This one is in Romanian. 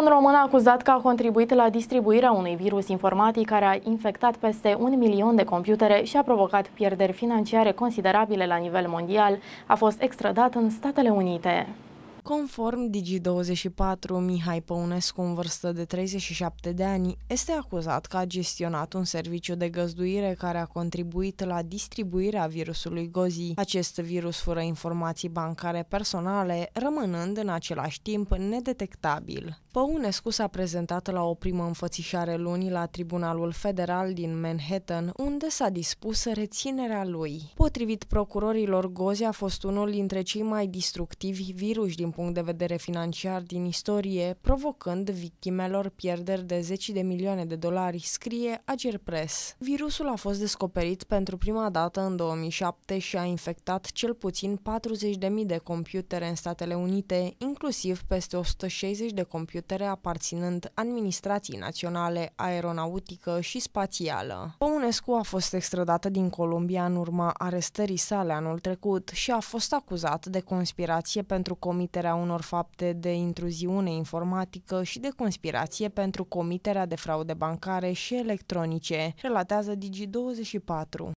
Un român acuzat că a contribuit la distribuirea unui virus informatic care a infectat peste un milion de computere și a provocat pierderi financiare considerabile la nivel mondial a fost extradat în Statele Unite. Conform Digi24, Mihai Păunescu, în vârstă de 37 de ani, este acuzat că a gestionat un serviciu de găzduire care a contribuit la distribuirea virusului Gozi. Acest virus fură informații bancare personale, rămânând în același timp nedetectabil. Păunescu s-a prezentat la o primă înfățișare luni la Tribunalul Federal din Manhattan, unde s-a dispus reținerea lui. Potrivit procurorilor, Gozi a fost unul dintre cei mai distructivi viruși din punct de vedere financiar din istorie, provocând victimelor pierderi de zeci de milioane de dolari, scrie Ager Press. Virusul a fost descoperit pentru prima dată în 2007 și a infectat cel puțin 40.000 de computere în Statele Unite, inclusiv peste 160 de computere aparținând administrației naționale, aeronautică și spațială. Păunescu a fost extradată din Columbia în urma arestării sale anul trecut și a fost acuzat de conspirație pentru comiterea comiterea unor fapte de intruziune informatică și de conspirație pentru comiterea de fraude bancare și electronice, relatează Digi24.